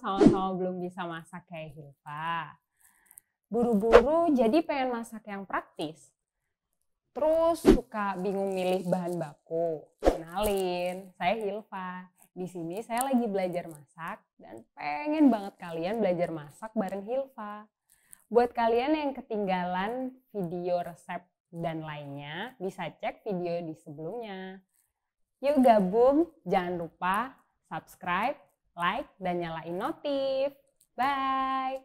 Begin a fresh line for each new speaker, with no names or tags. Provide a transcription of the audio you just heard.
sama-sama belum bisa masak kayak Hilva.
Buru-buru jadi
pengen masak yang praktis. Terus suka bingung milih bahan baku. Kenalin, saya Hilva. Di sini saya lagi belajar masak dan pengen banget kalian belajar masak bareng Hilva. Buat kalian yang ketinggalan video resep dan lainnya, bisa cek video di sebelumnya. Yuk gabung, jangan lupa subscribe, like, dan nyalain notif. Bye!